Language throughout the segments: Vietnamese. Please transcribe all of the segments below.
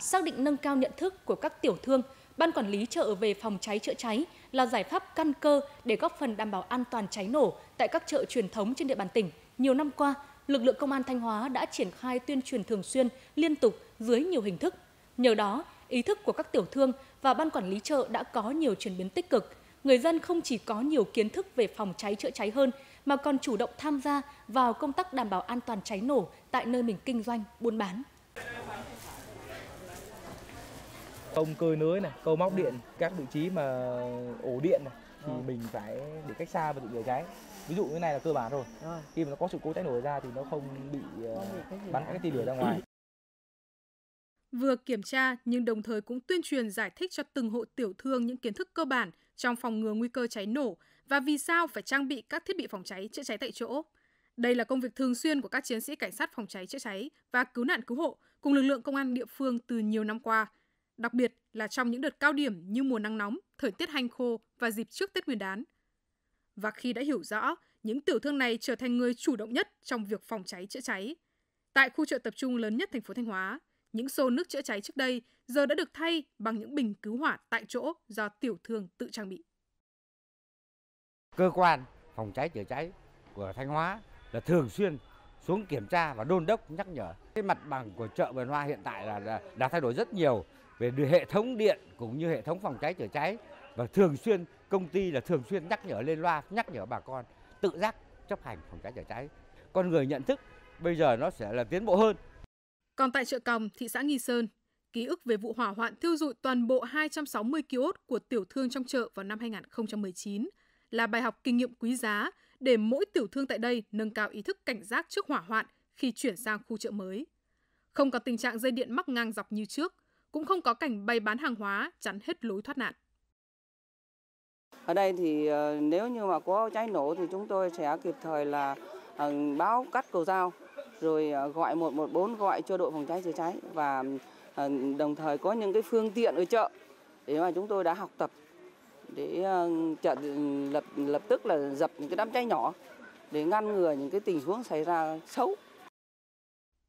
Xác định nâng cao nhận thức của các tiểu thương, Ban Quản lý chợ về phòng cháy chữa cháy là giải pháp căn cơ để góp phần đảm bảo an toàn cháy nổ tại các chợ truyền thống trên địa bàn tỉnh. Nhiều năm qua, lực lượng công an Thanh Hóa đã triển khai tuyên truyền thường xuyên, liên tục dưới nhiều hình thức. Nhờ đó, ý thức của các tiểu thương và ban quản lý chợ đã có nhiều chuyển biến tích cực. Người dân không chỉ có nhiều kiến thức về phòng cháy chữa cháy hơn mà còn chủ động tham gia vào công tác đảm bảo an toàn cháy nổ tại nơi mình kinh doanh, buôn bán. công cơi nới này câu móc ừ. điện các vị trí mà ổ điện này thì ừ. mình phải để cách xa và tự lửa cháy ví dụ như này là cơ bản rồi ừ. khi mà nó có sự cố cháy nổ ra thì nó không bị uh, bắn cái tia lửa ra ngoài vừa kiểm tra nhưng đồng thời cũng tuyên truyền giải thích cho từng hộ tiểu thương những kiến thức cơ bản trong phòng ngừa nguy cơ cháy nổ và vì sao phải trang bị các thiết bị phòng cháy chữa cháy tại chỗ. Đây là công việc thường xuyên của các chiến sĩ cảnh sát phòng cháy chữa cháy và cứu nạn cứu hộ cùng lực lượng công an địa phương từ nhiều năm qua – đặc biệt là trong những đợt cao điểm như mùa nắng nóng, thời tiết hanh khô và dịp trước Tết Nguyên đán. Và khi đã hiểu rõ, những tiểu thương này trở thành người chủ động nhất trong việc phòng cháy chữa cháy. Tại khu chợ tập trung lớn nhất thành phố Thanh Hóa, những xô nước chữa cháy trước đây giờ đã được thay bằng những bình cứu hỏa tại chỗ do tiểu thương tự trang bị. Cơ quan phòng cháy chữa cháy của Thanh Hóa là thường xuyên xuống kiểm tra và đôn đốc nhắc nhở. Cái mặt bằng của chợ Vườn Hoa hiện tại là đã thay đổi rất nhiều về hệ thống điện cũng như hệ thống phòng cháy chữa cháy và thường xuyên công ty là thường xuyên nhắc nhở lên loa nhắc nhở bà con tự giác chấp hành phòng cháy chữa cháy con người nhận thức bây giờ nó sẽ là tiến bộ hơn còn tại chợ Còng thị xã Nghi Sơn ký ức về vụ hỏa hoạn thiêu dụi toàn bộ 260 kiosk của tiểu thương trong chợ vào năm 2019 là bài học kinh nghiệm quý giá để mỗi tiểu thương tại đây nâng cao ý thức cảnh giác trước hỏa hoạn khi chuyển sang khu chợ mới. Không còn tình trạng dây điện mắc ngang dọc như trước, cũng không có cảnh bày bán hàng hóa chắn hết lối thoát nạn. Ở đây thì ờ, nếu như mà có cháy nổ thì chúng tôi sẽ kịp thời là ờ, báo cắt cầu dao rồi ờ, gọi 114 gọi cho đội phòng cháy chữa cháy và đồng thời có những cái phương tiện ở chợ để mà chúng tôi đã học tập để chợ ừ, lập lập tức là dập những cái đám cháy nhỏ để ngăn ngừa những cái tình huống xảy ra xấu.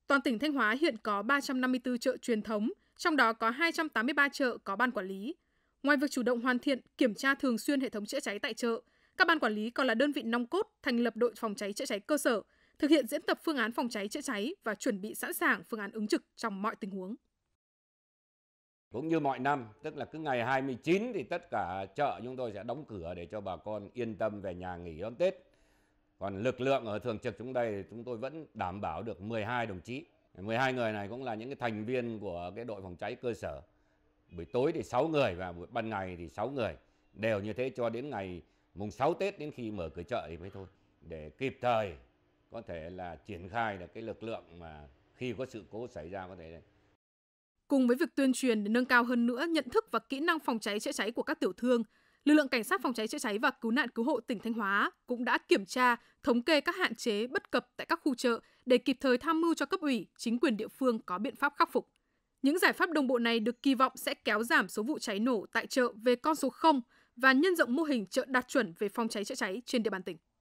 Toàn tỉnh Thanh Hóa hiện có 354 chợ truyền thống, trong đó có 283 chợ có ban quản lý. Ngoài việc chủ động hoàn thiện, kiểm tra thường xuyên hệ thống chữa cháy tại chợ, các ban quản lý còn là đơn vị nòng cốt thành lập đội phòng cháy chữa cháy cơ sở, thực hiện diễn tập phương án phòng cháy chữa cháy và chuẩn bị sẵn sàng phương án ứng trực trong mọi tình huống. Cũng như mọi năm, tức là cứ ngày 29 thì tất cả chợ chúng tôi sẽ đóng cửa để cho bà con yên tâm về nhà nghỉ đón Tết. Còn lực lượng ở thường trực chúng đây chúng tôi vẫn đảm bảo được 12 đồng chí 12 người này cũng là những cái thành viên của cái đội phòng cháy cơ sở. Buổi tối thì 6 người và buổi ban ngày thì 6 người. Đều như thế cho đến ngày mùng 6 Tết đến khi mở cửa chợ thì mới thôi. Để kịp thời có thể là triển khai được cái lực lượng mà khi có sự cố xảy ra có thể đấy. Cùng với việc tuyên truyền để nâng cao hơn nữa nhận thức và kỹ năng phòng cháy chữa cháy của các tiểu thương, lực lượng cảnh sát phòng cháy chữa cháy và cứu nạn cứu hộ tỉnh Thanh Hóa cũng đã kiểm tra, thống kê các hạn chế bất cập tại các khu chợ để kịp thời tham mưu cho cấp ủy, chính quyền địa phương có biện pháp khắc phục. Những giải pháp đồng bộ này được kỳ vọng sẽ kéo giảm số vụ cháy nổ tại chợ về con số 0 và nhân rộng mô hình chợ đạt chuẩn về phòng cháy chữa cháy trên địa bàn tỉnh.